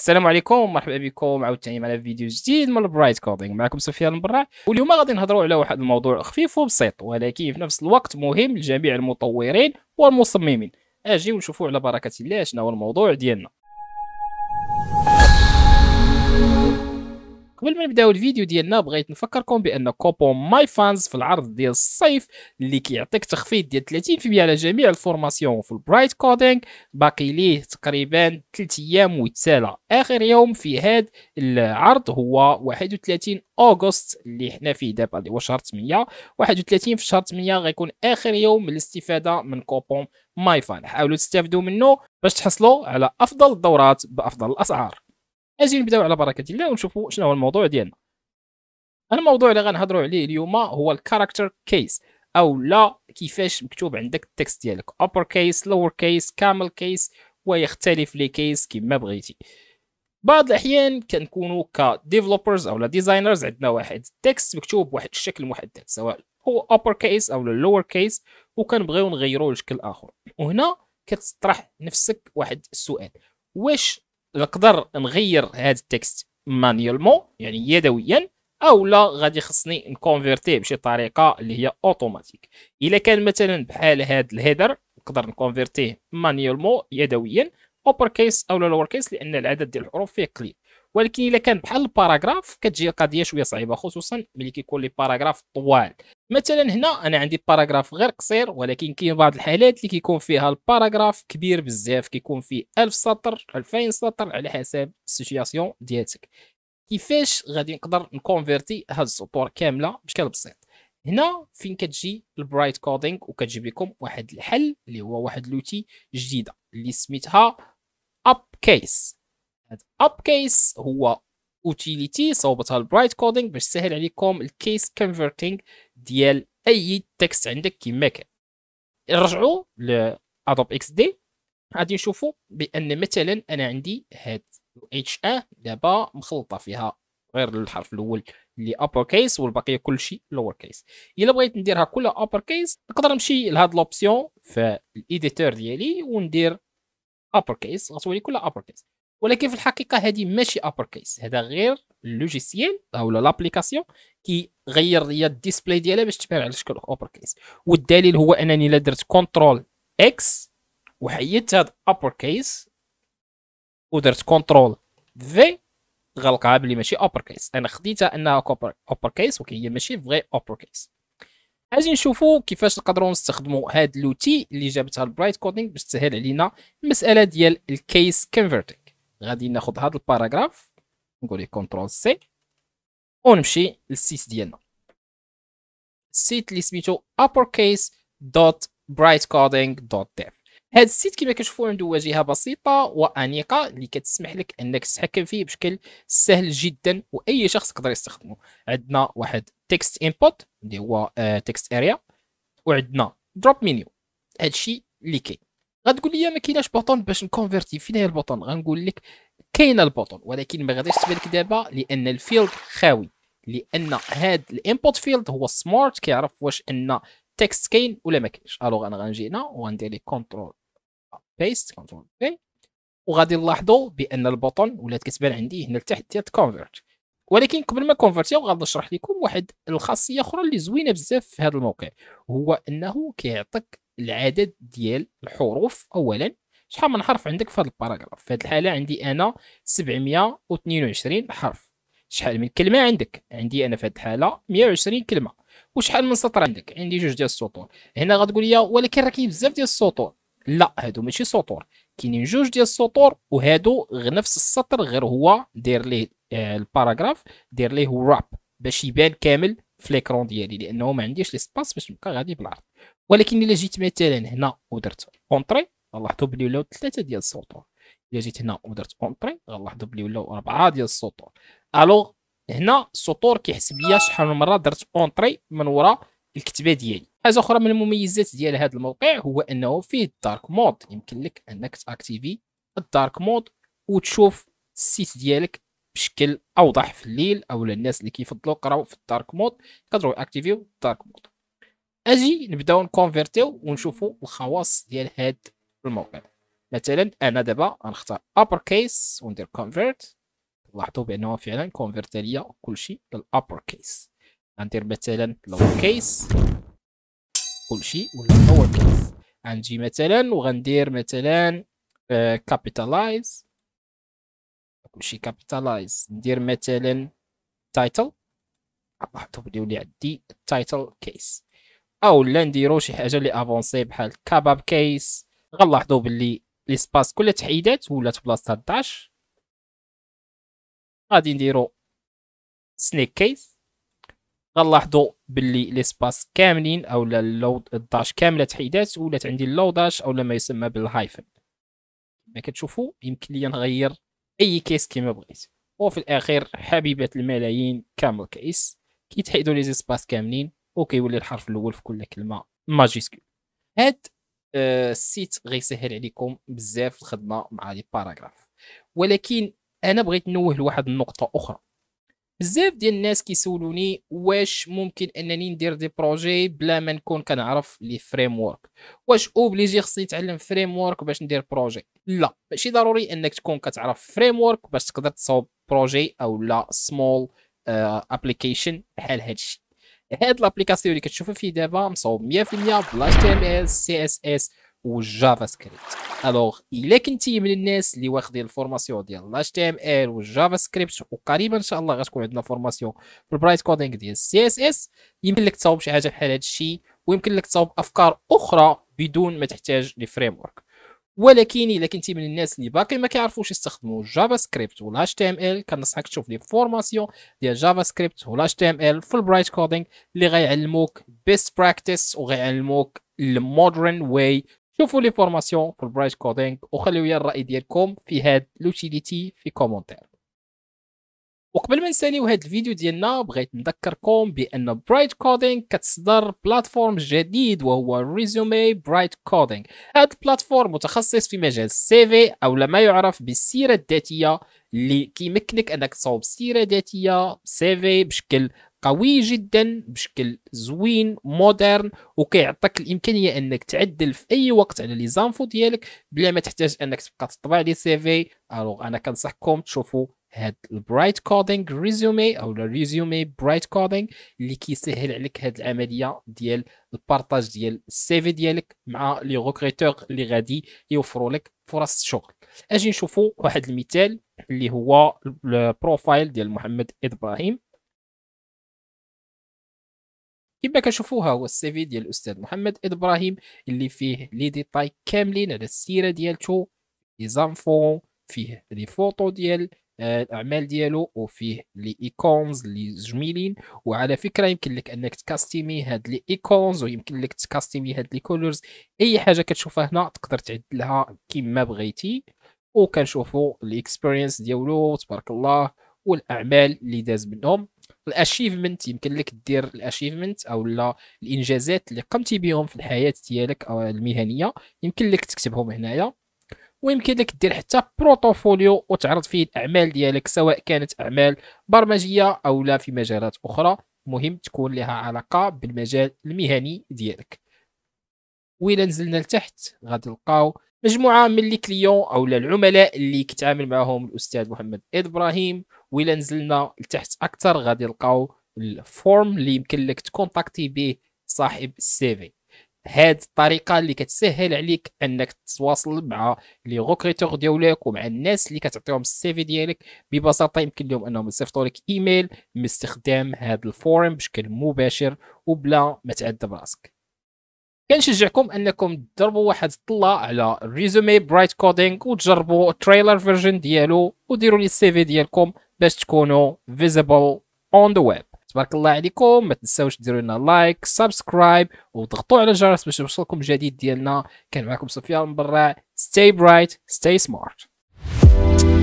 السلام عليكم مرحبا بكم عاوتاني معنا فيديو جديد من البرايت كودينغ معكم سفيان المبرع واليوم غادي نهضروا على واحد الموضوع خفيف وبسيط ولكن في نفس الوقت مهم لجميع المطورين والمصممين اجيو نشوفوا على بركه الله شنو هو الموضوع ديالنا قبل ما نبداو الفيديو ديالنا بغيت نفكركم بان كوبون ماي فانز في العرض ديال الصيف اللي كيعطيك تخفيض ديال 30% على جميع الفورماسيون في البرايت كودينغ باقي ليه تقريبا 3 ايام ويتسالى اخر يوم في هذا العرض هو 31 اغسطس اللي حنا فيه دابا اللي هو شهر 8 31 في شهر 8 غيكون اخر يوم للاستفاده من كوبون ماي فان حاولوا تستافدوا منه باش تحصلوا على افضل الدورات بافضل الاسعار اجي نبداو على بركه الله ونشوفوا شنو هو الموضوع ديالنا الموضوع اللي غنهضروا عليه اليوم هو الكاركتر كيس او لا كيفاش مكتوب عندك التكست ديالك upper case lower case كامل كيس ويختلف لي كيس كما بغيتي بعض الاحيان كنكونوا كديفلوبرز او ديزاينرز عندنا واحد التكست مكتوب بواحد الشكل محدد سواء هو upper case او lower case وكنبغيو نغيروه لشكل اخر وهنا كتطرح نفسك واحد السؤال واش نقدر نغير هذا التكست مانيولمون يعني يدويا او لا غادي خصني نكونفيرتيه بشي طريقه اللي هي اوتوماتيك الا كان مثلا بحال هذا الهيدر نقدر نكونفيرتيه مانيولمون يدويا اوبر كيس او لور كيس لان العدد ديال الحروف فيه قليل ولكن الا كان بحال الباراغراف كتجي القضيه شويه صعيبه خصوصا ملي كيكون لي باراغراف طوال مثلا هنا انا عندي باراغراف غير قصير ولكن كاين بعض الحالات اللي كيكون فيها الباراغراف كبير بزاف كيكون فيه 1000 سطر 2000 سطر على حسب السيتوياسيون ديالتك كيفاش غادي نقدر نكونفيرتي هاد السطور كامله بشكل بسيط هنا فين كتجي البرايت كودينغ وكتجيب لكم واحد الحل اللي هو واحد لوتي جديده اللي سميتها اب كيس هاد اب كيس هو اوتيليتي صوبتها البرايت كودينغ باش تسهل عليكم الكيس كونفرتينغ ديال اي تكست عندك كيما كان نرجعوا لادوب اكس دي غادي نشوفوا بان مثلا انا عندي هاد اتش ا دابا مخلطه فيها غير الحرف الاول اللي ابر كيس والبقيه كلشي لور كيس الا بغيت نديرها كلها ابر كيس نقدر نمشي لهاد لوبسيون في الايديتور ديالي وندير ابر كيس غتولي كلها ابر كيس ولكن في الحقيقه هذه ماشي ابر كيس هذا غير اللوجيسيال او لابليكاسيون كي غير ليا الديسبلاي ديالها باش تبان على شكل ابر كيس والدليل هو انني الا درت كونترول اكس وحيدت هاد ابر كيس ودرت كونترول في غلقها بلي ماشي ابر كيس انا خديتها انها ابر كيس وكي هي ماشي فغي ابر كيس اجي نشوفوا كيفاش نقدروا نستخدموا هاد لوتي اللي جابتها البرايت كودينغ باش تسهل علينا المساله ديال الكيس كونفرتينغ غادي ناخذ هذا الباراغراف نقول ليه كونترول سي ونمشي للسيت ديالنا السيت اللي سميتو uppercase.brightcoding.dev هذا السيت كما كتشوفوا عنده واجهه بسيطه وانيقه اللي كتسمح لك انك تتحكم فيه بشكل سهل جدا واي شخص يقدر يستخدمه عندنا واحد تكست انبوت اللي هو تكست آه، اريا وعندنا دروب هذا هادشي اللي كاين غتقول لي ما كايناش بوطون باش نكونفيرتي فين هي البوطون غنقول لك كاينه البوطون ولكن ما غاديش تبان لك دابا لان الفيلد خاوي لان هاد الانبوت فيلد هو سمارت كيعرف واش ان تكست كاين ولا ما كاينش الوغ انا غنجي هنا وغندير لي كونترول بيست كونترول بي وغادي نلاحظوا بان البوطون ولات كتبان عندي هنا لتحت ديال كونفيرت ولكن قبل ما كونفيرتي غادي نشرح لكم واحد الخاصيه اخرى اللي زوينه بزاف في هذا الموقع هو انه كيعطيك العدد ديال الحروف اولا شحال من حرف عندك في هذا الباراغراف في هذه الحاله عندي انا 722 حرف شحال من كلمه عندك عندي انا في هذه الحاله 120 كلمه وشحال من سطر عندك عندي جوج ديال السطور هنا غتقول لي ولكن راه كاين بزاف ديال السطور لا هادو ماشي سطور كاينين جوج ديال السطور وهادو غير نفس السطر غير هو داير ليه آه، الباراغراف داير ليه راب باش يبان كامل في ليكرون ديالي لانه ما عنديش لي سباس باش نبقى غادي بالعرض ولكن الا جيت مثلا هنا ودرت اونطري غنلاحظوا بلي ولاو ثلاثه ديال السطور الا جيت هنا ودرت اونطري غنلاحظوا بلي ولاو اربعه ديال السطور الوغ هنا السطور كيحسب ليا شحال من مره درت اونطري من وراء الكتبه ديالي حاجه اخرى من المميزات ديال هذا الموقع هو انه فيه الدارك مود يمكن لك انك تاكتيفي الدارك مود وتشوف السيت ديالك بشكل اوضح في الليل او الناس اللي كيفضلوا يقراو في الدارك مود يقدروا اكتيفيو الدارك مود اجي نبداو نكونفيرتيو ونشوفو الخواص ديال هاد الموقع مثلا انا دابا غنختار ابر كيس وندير كونفيرت لاحظوا بانه فعلا كونفيرت ليا كلشي للابر كيس غندير مثلا لور كيس كلشي ولا لور كيس غنجي مثلا وغندير مثلا كابيتالايز آه، كلشي كابيتالايز ندير مثلا تايتل لاحظوا بلي ولي عندي تايتل كيس او لا نديرو شي حاجه اللي افونسي بحال كباب كيس غنلاحظوا باللي لي سباس كلها تحيدات ولات بلاصتها 11 غادي نديرو سنيك كيس غنلاحظوا باللي لي سباس كاملين اولا اللود 11 كامله تحيدات ولات عندي اللوداش اولا ما يسمى بالهايفن كما كتشوفوا يمكن لي نغير اي كيس كما بغيت وفي الاخير حبيبه الملايين كامل كيس كيتحيدوا لي سباس كاملين وكيولي الحرف الاول في كل كلمه ماجيسكيو هاد آه، السيت غيسهل عليكم بزاف الخدمه مع لي باراغراف ولكن انا بغيت نوه لواحد النقطه اخرى بزاف ديال الناس كيسولوني واش ممكن انني ندير دي بروجي بلا ما نكون كنعرف لي فريم وورك واش اوبليجي خصني نتعلم فريم وورك باش ندير بروجي لا ماشي ضروري انك تكون كتعرف فريم وورك باش تقدر تصاوب بروجي او لا سمول ابليكيشن آه، بحال هادشي هاد لابليكاسيون اللي كتشوفوا فيه دابا مصاوب 100% بال HTML CSS والجافا سكريبت الوغ الا كنتي من الناس اللي واخدين الفورماسيون ديال الاش تي ام ال والجافا سكريبت وقريبا ان شاء الله غتكون عندنا فورماسيون في البرايت كودينغ ديال السي اس اس يمكن لك تصاوب شي حاجه بحال هادشي الشيء ويمكن لك تصاوب افكار اخرى بدون ما تحتاج لفريم ورك ولكن الا كنتي من الناس اللي باقي ما كيعرفوش يستخدموا جافا سكريبت ولا اتش تي ام ال كنصحك تشوف لي فورماسيون ديال جافا سكريبت ولا اتش تي ام ال في البرايت كودينغ اللي غيعلموك بيست براكتيس وغيعلموك المودرن واي شوفوا لي فورماسيون في البرايت كودينغ وخليو لي الراي ديالكم في هاد لوتيليتي في كومونتير وقبل ما نساليو هذا الفيديو ديالنا بغيت نذكركم بان برايت كودينغ كتصدر بلاتفورم جديد وهو ريزومي برايت كودينغ هذا البلاتفورم متخصص في مجال السي في او ما يعرف بالسيره الذاتيه اللي كيمكنك انك تصاوب سيره ذاتيه سي في بشكل قوي جدا بشكل زوين مودرن وكيعطيك الامكانيه انك تعدل في اي وقت على لي زانفو ديالك بلا ما تحتاج انك تبقى تطبع لي سي في الوغ انا كنصحكم تشوفوا هاد البرايت كودينغ ريزومي او ريزومي برايت كودينغ اللي كيسهل عليك هاد العمليه ديال البارطاج ديال السي في ديالك مع لي ريكروتور اللي غادي يوفروا لك فرص الشغل اجي نشوفوا واحد المثال اللي هو البروفايل ديال محمد ابراهيم كما كنشوفوا ها هو السي في ديال الاستاذ محمد ابراهيم اللي فيه لي ديتاي كاملين على السيره ديالته لي زانفو فيه لي فوتو ديال الاعمال ديالو وفيه لي ايكونز لي جميلين وعلى فكره يمكن لك انك تكاستيمي هاد لي ايكونز ويمكن لك تكاستيمي هاد لي كولورز اي حاجه كتشوفها هنا تقدر تعدلها كيما بغيتي وكنشوفوا الاكسبيرينس ديالو تبارك الله والاعمال اللي داز منهم الاشيفمنت يمكن لك دير الاشيفمنت او لا الانجازات اللي قمتي بهم في الحياه ديالك المهنيه يمكن لك تكتبهم هنايا ويمكن لك دير حتى بروتوفوليو وتعرض فيه الاعمال ديالك سواء كانت اعمال برمجيه او لا في مجالات اخرى مهم تكون لها علاقه بالمجال المهني ديالك وإذا نزلنا لتحت غادي نلقاو مجموعه من لي كليون او العملاء اللي كتعامل معاهم الاستاذ محمد ابراهيم وإذا نزلنا لتحت اكثر غادي نلقاو الفورم اللي يمكن لك تكونتاكتي به صاحب السيفي هاد الطريقه اللي كتسهل عليك انك تتواصل مع لي ريكروتور ديالك ومع الناس اللي كتعطيهم السي في ديالك ببساطه يمكن لهم انهم يصيفطوا لك ايميل من استخدام هاد الفورم بشكل مباشر وبلا ما تعذب راسك كنشجعكم انكم تضربوا واحد الطله على ريزومي برايت كودينغ وتجربوا التريلر فيرجن ديالو وديروا لي السي في ديالكم باش تكونوا فيزيبل اون ذا ويب تبارك الله عليكم ما تنساوش ديروا لنا لايك سبسكرايب وضغطوا على الجرس باش يوصلكم جديد ديالنا كان معكم سفيان برع ستاي برايت ستاي سمارت